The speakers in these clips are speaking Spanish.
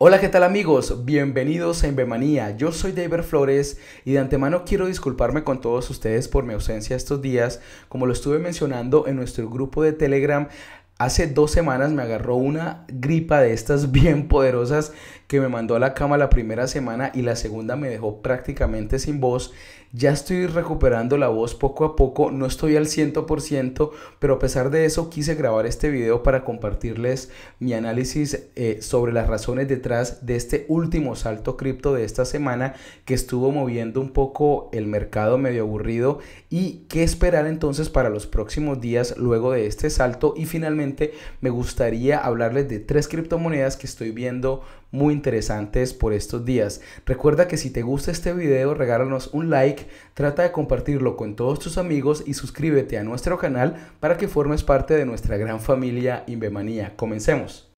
Hola, ¿qué tal amigos? Bienvenidos a Invemanía. Yo soy David Flores y de antemano quiero disculparme con todos ustedes por mi ausencia estos días. Como lo estuve mencionando en nuestro grupo de Telegram, hace dos semanas me agarró una gripa de estas bien poderosas que me mandó a la cama la primera semana y la segunda me dejó prácticamente sin voz. Ya estoy recuperando la voz poco a poco, no estoy al 100%, pero a pesar de eso quise grabar este video para compartirles mi análisis eh, sobre las razones detrás de este último salto cripto de esta semana que estuvo moviendo un poco el mercado medio aburrido y qué esperar entonces para los próximos días luego de este salto y finalmente me gustaría hablarles de tres criptomonedas que estoy viendo muy interesantes por estos días. Recuerda que si te gusta este video, regálanos un like, trata de compartirlo con todos tus amigos y suscríbete a nuestro canal para que formes parte de nuestra gran familia Inbemanía. Comencemos.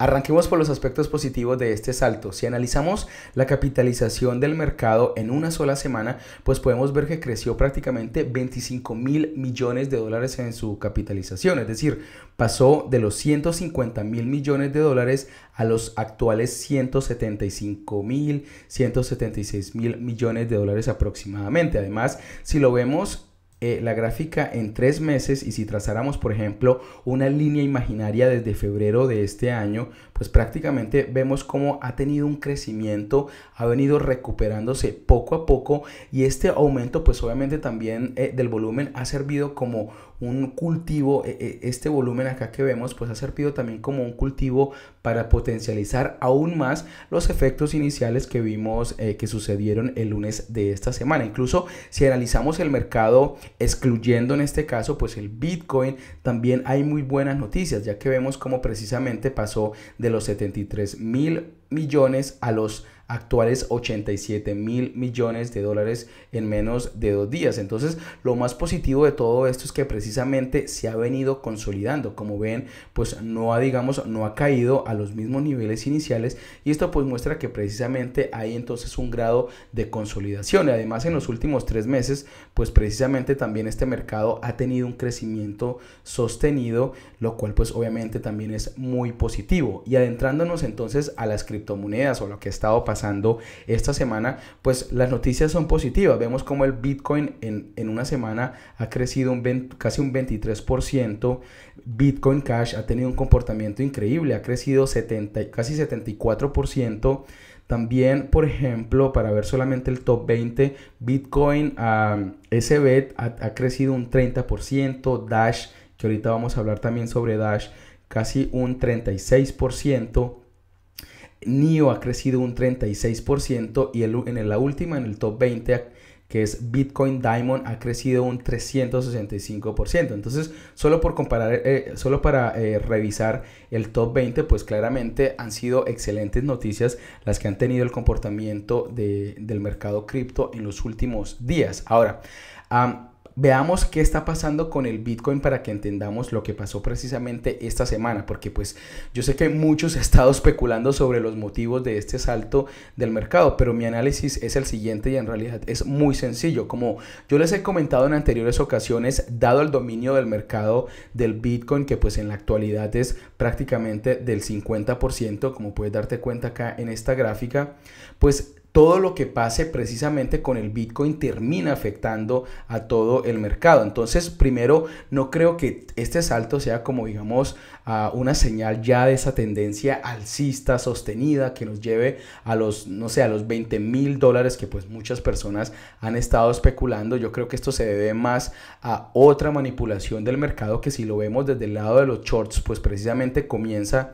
Arranquemos por los aspectos positivos de este salto. Si analizamos la capitalización del mercado en una sola semana, pues podemos ver que creció prácticamente 25 mil millones de dólares en su capitalización, es decir, pasó de los 150 mil millones de dólares a los actuales 175 mil, 176 mil millones de dólares aproximadamente. Además, si lo vemos eh, la gráfica en tres meses y si trazáramos, por ejemplo, una línea imaginaria desde febrero de este año, pues prácticamente vemos cómo ha tenido un crecimiento, ha venido recuperándose poco a poco y este aumento, pues obviamente también eh, del volumen ha servido como un cultivo, e, e, este volumen acá que vemos, pues ha servido también como un cultivo para potencializar aún más los efectos iniciales que vimos eh, que sucedieron el lunes de esta semana. Incluso si analizamos el mercado excluyendo en este caso pues el Bitcoin, también hay muy buenas noticias, ya que vemos como precisamente pasó de los 73 mil millones a los actuales 87 mil millones de dólares en menos de dos días. Entonces, lo más positivo de todo esto es que precisamente se ha venido consolidando. Como ven, pues no ha, digamos, no ha caído a los mismos niveles iniciales y esto pues muestra que precisamente hay entonces un grado de consolidación. Y además, en los últimos tres meses, pues precisamente también este mercado ha tenido un crecimiento sostenido, lo cual pues obviamente también es muy positivo. Y adentrándonos entonces a las o lo que ha estado pasando esta semana, pues las noticias son positivas. Vemos como el Bitcoin en, una semana ha crecido un casi un 23%. Bitcoin Cash ha tenido un comportamiento increíble, ha crecido 70, casi 74%. También, por ejemplo, para ver solamente el top 20, Bitcoin SBET ha crecido un 30%, Dash, que ahorita vamos a hablar también sobre Dash, casi un 36%. NIO ha crecido un 36% y en la última, en el top 20, que es Bitcoin Diamond, ha crecido un 365%. Entonces, solo por comparar, eh, solo para eh, revisar el top 20, pues claramente han sido excelentes noticias las que han tenido el comportamiento del mercado cripto en los últimos días. Ahora, veamos qué está pasando con el Bitcoin para que entendamos lo que pasó precisamente esta semana, porque pues yo sé que muchos han estado especulando sobre los motivos de este salto del mercado, pero mi análisis es el siguiente y en realidad es muy sencillo. Como yo les he comentado en anteriores ocasiones, dado el dominio del mercado del Bitcoin, que pues en la actualidad es prácticamente del 50%, como puedes darte cuenta acá en esta gráfica, pues todo lo que pase precisamente con el Bitcoin termina afectando a todo el mercado. Entonces, primero, no creo que este salto sea como, digamos, una señal ya de esa tendencia alcista sostenida que nos lleve a los, no sé, a los 20 mil dólares que pues muchas personas han estado especulando. Yo creo que esto se debe más a otra manipulación del mercado que si lo vemos desde el lado de los shorts, pues precisamente comienza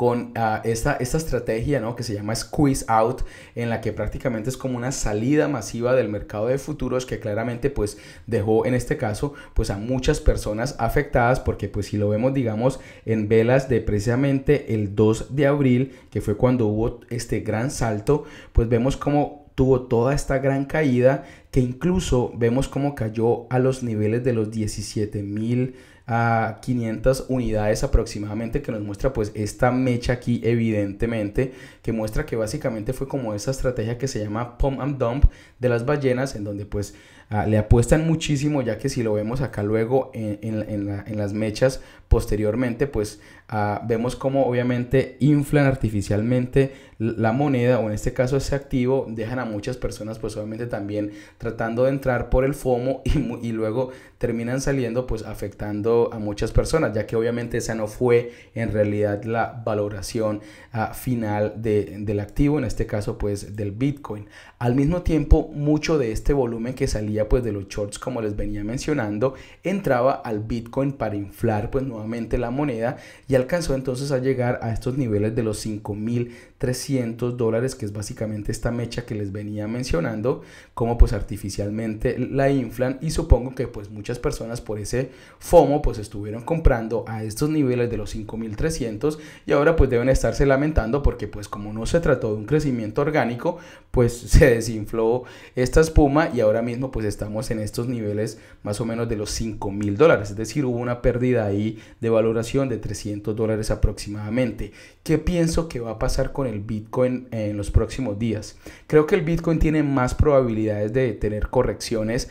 con ah, esta, esta estrategia que se llama squeeze out, en la que prácticamente es como una salida masiva del mercado de futuros que claramente pues dejó en este caso pues a muchas personas afectadas porque pues si lo vemos digamos en velas de precisamente el 2 de abril que fue cuando hubo este gran salto pues vemos como tuvo toda esta gran caída que incluso vemos cómo cayó a los niveles de los 17 mil a 500 unidades aproximadamente que nos muestra pues esta mecha aquí evidentemente que muestra que básicamente fue como esa estrategia que se llama pump and dump de las ballenas en donde pues ah, le apuestan muchísimo ya que si lo vemos acá luego en las mechas posteriormente pues ah, vemos cómo obviamente inflan artificialmente la moneda o en este caso ese activo dejan a muchas personas pues obviamente también tratando de entrar por el FOMO y, luego terminan saliendo pues afectando a muchas personas ya que obviamente esa no fue en realidad la valoración ah, final del activo en este caso pues del Bitcoin al mismo tiempo mucho de este volumen que salía pues de los shorts como les venía mencionando entraba al Bitcoin para inflar pues no la moneda y alcanzó entonces a llegar a estos niveles de los 5.000 300 dólares, que es básicamente esta mecha que les venía mencionando, como pues artificialmente la inflan y supongo que pues muchas personas por ese FOMO pues estuvieron comprando a estos niveles de los 5300 y ahora pues deben estarse lamentando porque pues como no se trató de un crecimiento orgánico, pues se desinfló esta espuma y ahora mismo pues estamos en estos niveles más o menos de los 5.000 dólares, es decir, hubo una pérdida ahí de valoración de 300 dólares aproximadamente. ¿Qué pienso que va a pasar con el Bitcoin en los próximos días. Creo que el Bitcoin tiene más probabilidades de tener correcciones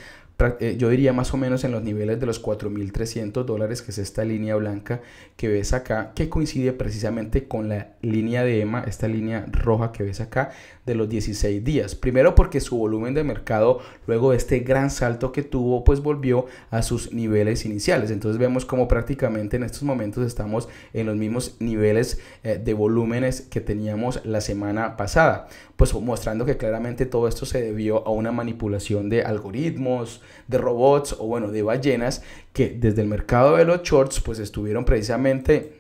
eh, yo diría más o menos en los niveles de los 4.300 dólares, que es esta línea blanca que ves acá, que coincide precisamente con la línea de EMA, esta línea roja que ves acá, de los 16 días. Primero porque su volumen de mercado, luego de este gran salto que tuvo, pues volvió a sus niveles iniciales. Entonces vemos como prácticamente en estos momentos estamos en los mismos niveles eh, de volúmenes que teníamos la semana pasada. Pues mostrando que claramente todo esto se debió a una manipulación de algoritmos, de robots o bueno, de ballenas que desde el mercado de los shorts pues estuvieron precisamente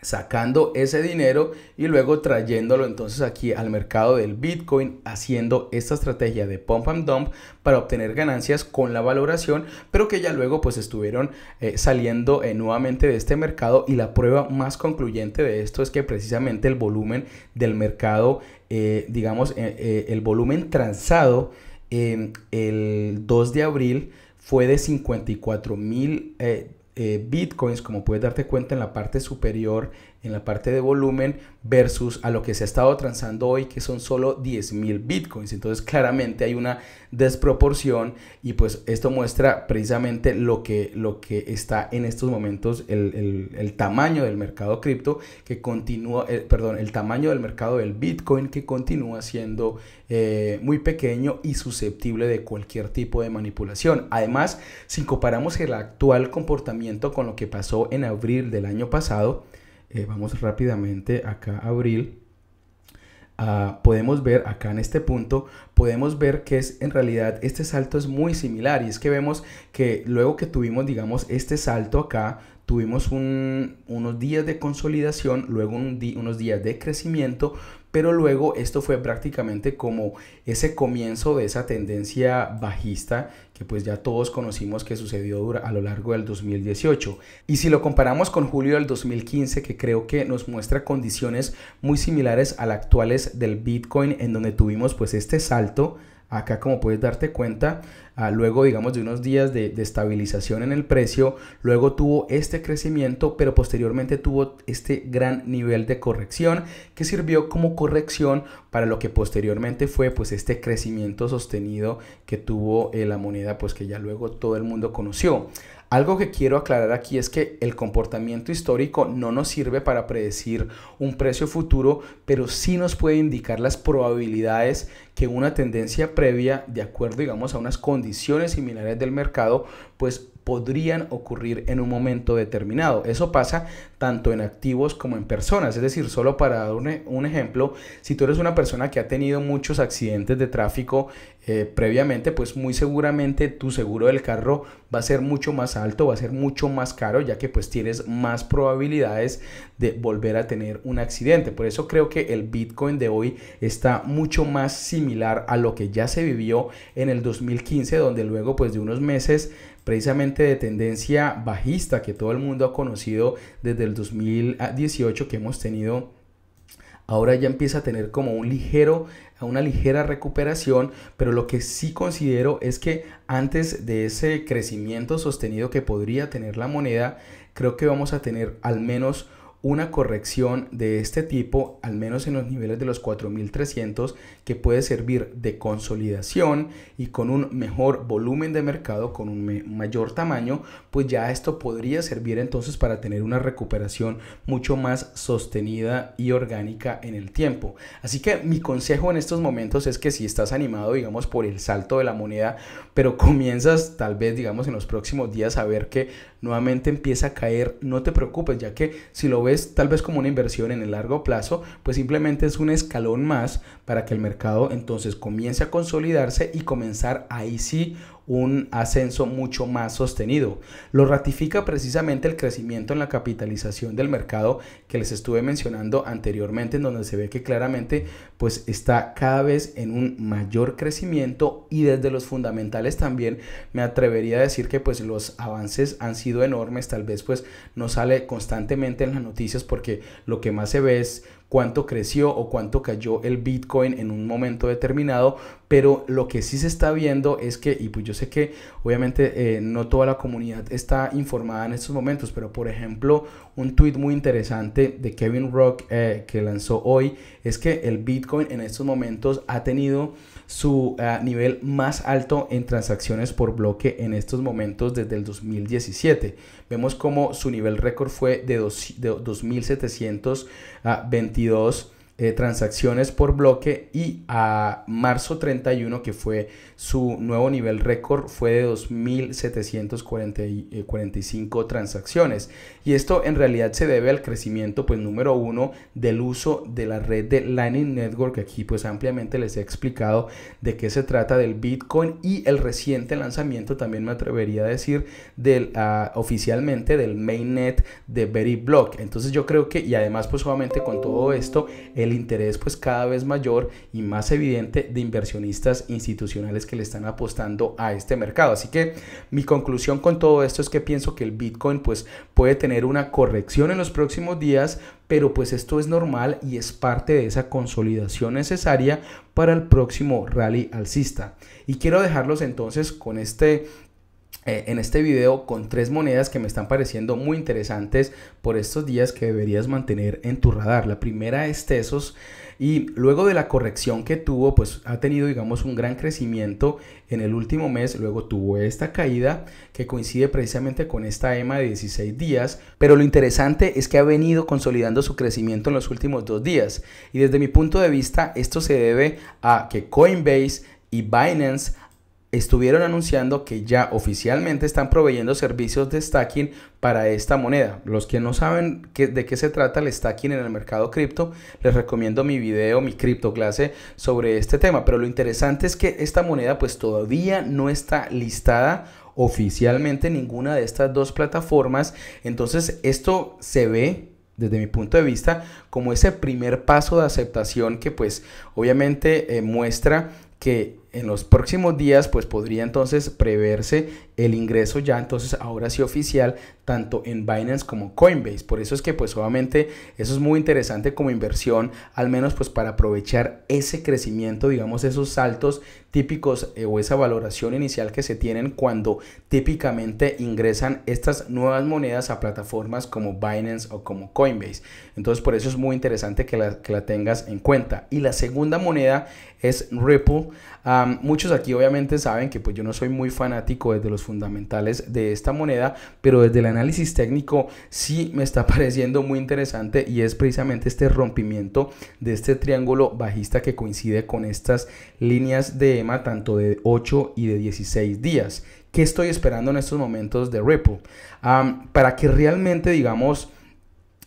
sacando ese dinero y luego trayéndolo entonces aquí al mercado del Bitcoin haciendo esta estrategia de pump and dump para obtener ganancias con la valoración pero que ya luego pues estuvieron eh, saliendo eh, nuevamente de este mercado y la prueba más concluyente de esto es que precisamente el volumen del mercado eh, digamos el volumen transado el 2 de abril fue de 54 mil eh, eh, bitcoins, como puedes darte cuenta en la parte superior en la parte de volumen versus a lo que se ha estado transando hoy, que son solo 10.000 bitcoins. Entonces claramente hay una desproporción y pues esto muestra precisamente lo que, lo que está en estos momentos el, tamaño del mercado cripto que continúa, eh, perdón, el tamaño del mercado del bitcoin que continúa siendo eh, muy pequeño y susceptible de cualquier tipo de manipulación. Además, si comparamos el actual comportamiento con lo que pasó en abril del año pasado, eh, vamos rápidamente acá a abril, ah, podemos ver acá en este punto, podemos ver que es en realidad este salto es muy similar y es que vemos que luego que tuvimos, digamos, este salto acá, tuvimos un, unos días de consolidación, luego unos días de crecimiento, pero luego esto fue prácticamente como ese comienzo de esa tendencia bajista que pues ya todos conocimos que sucedió a lo largo del 2018. Y si lo comparamos con julio del 2015, que creo que nos muestra condiciones muy similares a las actuales del Bitcoin, en donde tuvimos pues este salto Acá, como puedes darte cuenta, ah, luego, digamos, de unos días de, estabilización en el precio, luego tuvo este crecimiento, pero posteriormente tuvo este gran nivel de corrección que sirvió como corrección para lo que posteriormente fue, pues, este crecimiento sostenido que tuvo eh, la moneda, pues, que ya luego todo el mundo conoció. Algo que quiero aclarar aquí es que el comportamiento histórico no nos sirve para predecir un precio futuro, pero sí nos puede indicar las probabilidades que una tendencia previa, de acuerdo digamos a unas condiciones similares del mercado, pues podrían ocurrir en un momento determinado. Eso pasa tanto en activos como en personas. Es decir, solo para dar un, e, ejemplo, si tú eres una persona que ha tenido muchos accidentes de tráfico eh, previamente, pues muy seguramente tu seguro del carro va a ser mucho más alto, va a ser mucho más caro, ya que pues tienes más probabilidades de volver a tener un accidente. Por eso creo que el Bitcoin de hoy está mucho más similar a lo que ya se vivió en el 2015, donde luego pues de unos meses precisamente de tendencia bajista que todo el mundo ha conocido desde el 2018 que hemos tenido ahora ya empieza a tener como un ligero, una ligera recuperación, pero lo que sí considero es que antes de ese crecimiento sostenido que podría tener la moneda, creo que vamos a tener al menos una corrección de este tipo, al menos en los niveles de los 4300, que puede servir de consolidación y con un mejor volumen de mercado, con un mayor tamaño, pues ya esto podría servir entonces para tener una recuperación mucho más sostenida y orgánica en el tiempo. Así que mi consejo en estos momentos es que si estás animado, digamos, por el salto de la moneda, pero comienzas tal vez, digamos, en los próximos días a ver que nuevamente empieza a caer, no te preocupes, ya que si lo ves tal vez como una inversión en el largo plazo, pues simplemente es un escalón más para que el mercado entonces comience a consolidarse y comenzar ahí sí un ascenso mucho más sostenido. Lo ratifica precisamente el crecimiento en la capitalización del mercado que les estuve mencionando anteriormente, en donde se ve que claramente pues está cada vez en un mayor crecimiento y desde los fundamentales también me atrevería a decir que pues los avances han sido enormes, tal vez pues no sale constantemente en las noticias porque lo que más se ve es cuánto creció o cuánto cayó el Bitcoin en un momento determinado, pero lo que sí se está viendo es que, y pues yo sé que obviamente eh, no toda la comunidad está informada en estos momentos, pero por ejemplo, un tweet muy interesante de Kevin Rock eh, que lanzó hoy es que el Bitcoin en estos momentos ha tenido su eh, nivel más alto en transacciones por bloque en estos momentos desde el 2017. Vemos como su nivel récord fue de, 2, de 2.722 eh, transacciones por bloque y a marzo 31 que fue su nuevo nivel récord fue de 2.745 eh, transacciones y esto en realidad se debe al crecimiento pues número uno del uso de la red de Lightning Network aquí pues ampliamente les he explicado de qué se trata del Bitcoin y el reciente lanzamiento también me atrevería a decir del ah, oficialmente del mainnet de Berry Block entonces yo creo que y además pues obviamente con todo esto el interés pues cada vez mayor y más evidente de inversionistas institucionales que le están apostando a este mercado. Así que mi conclusión con todo esto es que pienso que el Bitcoin pues puede tener una corrección en los próximos días, pero pues esto es normal y es parte de esa consolidación necesaria para el próximo rally alcista. Y quiero dejarlos entonces con este eh, en este video con tres monedas que me están pareciendo muy interesantes por estos días que deberías mantener en tu radar. La primera es Tesos y luego de la corrección que tuvo, pues ha tenido digamos un gran crecimiento en el último mes, luego tuvo esta caída que coincide precisamente con esta EMA de 16 días, pero lo interesante es que ha venido consolidando su crecimiento en los últimos dos días y desde mi punto de vista esto se debe a que Coinbase y Binance estuvieron anunciando que ya oficialmente están proveyendo servicios de stacking para esta moneda. Los que no saben de qué se trata el stacking en el mercado cripto, les recomiendo mi video, mi cripto clase sobre este tema. Pero lo interesante es que esta moneda pues todavía no está listada oficialmente en ninguna de estas dos plataformas. Entonces esto se ve desde mi punto de vista como ese primer paso de aceptación que pues obviamente eh, muestra que en los próximos días pues podría entonces preverse el ingreso ya entonces ahora sí oficial tanto en Binance como Coinbase. Por eso es que pues obviamente eso es muy interesante como inversión, al menos pues para aprovechar ese crecimiento, digamos esos saltos típicos eh, o esa valoración inicial que se tienen cuando típicamente ingresan estas nuevas monedas a plataformas como Binance o como Coinbase. Entonces por eso es muy interesante que la, tengas en cuenta. Y la segunda moneda es Ripple. muchos aquí obviamente saben que pues yo no soy muy fanático desde los fundamentales de esta moneda, pero desde el análisis técnico sí me está pareciendo muy interesante y es precisamente este rompimiento de este triángulo bajista que coincide con estas líneas de EMA tanto de 8 y de 16 días. que estoy esperando en estos momentos de Ripple? para que realmente digamos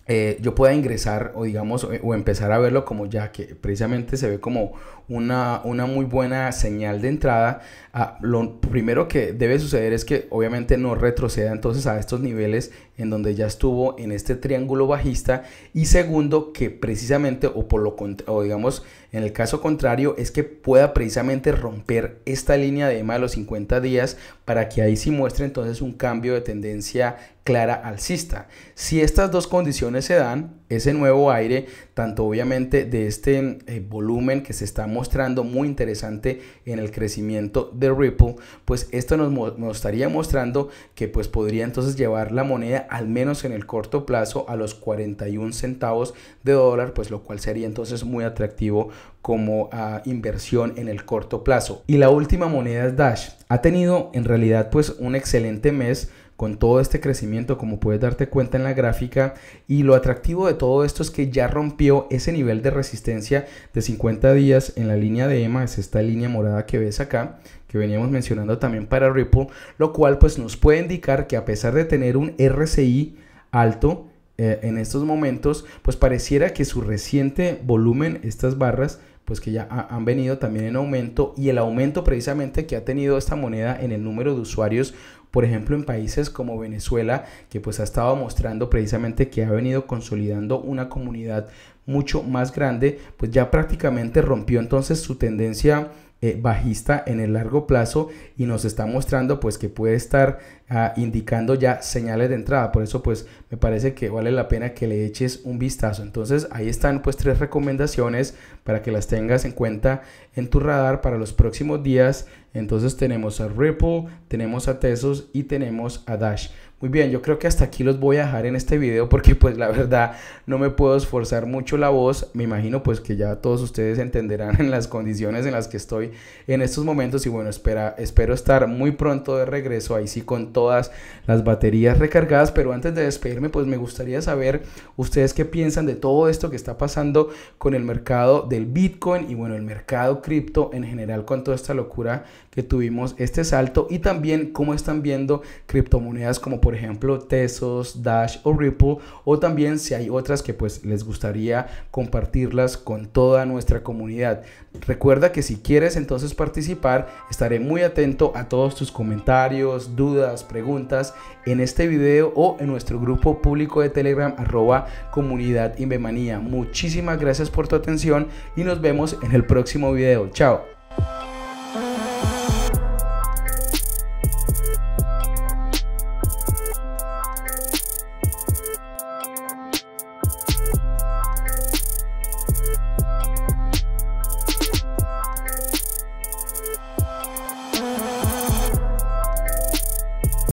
eh, yo pueda ingresar o digamos eh, o, empezar a verlo como ya que precisamente se ve como una, una muy buena señal de entrada. Ah, lo primero que debe suceder es que obviamente no retroceda entonces a estos niveles en donde ya estuvo en este triángulo bajista y segundo que precisamente o por lo digamos en el caso contrario es que pueda precisamente romper esta línea de EMA de los 50 días para que ahí sí muestre entonces un cambio de tendencia clara alcista. Si estas dos condiciones se dan, ese nuevo aire, tanto obviamente de este eh, volumen que se está mostrando muy interesante en el crecimiento de Ripple, pues esto nos, nos estaría mostrando que pues podría entonces llevar la moneda al menos en el corto plazo a los 41 centavos de dólar, pues lo cual sería entonces muy atractivo como ah, inversión en el corto plazo. Y la última moneda es Dash. Ha tenido en realidad pues un excelente mes con todo este crecimiento, como puedes darte cuenta en la gráfica. Y lo atractivo de todo esto es que ya rompió ese nivel de resistencia de 50 días en la línea de EMA, es esta línea morada que ves acá, que veníamos mencionando también para Ripple, lo cual pues nos puede indicar que a pesar de tener un RSI alto, eh, en estos momentos, pues pareciera que su reciente volumen, estas barras, pues que ya han venido también en aumento y el aumento precisamente que ha tenido esta moneda en el número de usuarios por ejemplo, en países como Venezuela, que pues ha estado mostrando precisamente que ha venido consolidando una comunidad mucho más grande, pues ya prácticamente rompió entonces su tendencia eh, bajista en el largo plazo y nos está mostrando pues que puede estar ah, indicando ya señales de entrada por eso pues me parece que vale la pena que le eches un vistazo entonces ahí están pues tres recomendaciones para que las tengas en cuenta en tu radar para los próximos días entonces tenemos a Ripple, tenemos a Tesos y tenemos a Dash. Muy bien, yo creo que hasta aquí los voy a dejar en este video porque pues la verdad no me puedo esforzar mucho la voz. Me imagino pues que ya todos ustedes entenderán en las condiciones en las que estoy en estos momentos y bueno, espera, espero estar muy pronto de regreso ahí sí con todas las baterías recargadas, pero antes de despedirme pues me gustaría saber ustedes qué piensan de todo esto que está pasando con el mercado del Bitcoin y bueno, el mercado cripto en general con toda esta locura que tuvimos este salto y también cómo están viendo criptomonedas como por ejemplo Tesos, Dash o Ripple, o también si hay otras que pues les gustaría compartirlas con toda nuestra comunidad. Recuerda que si quieres entonces participar, estaré muy atento a todos tus comentarios, dudas, preguntas en este video o en nuestro grupo público de Telegram arroba comunidad Inbemanía. Muchísimas gracias por tu atención y nos vemos en el próximo video. Chao.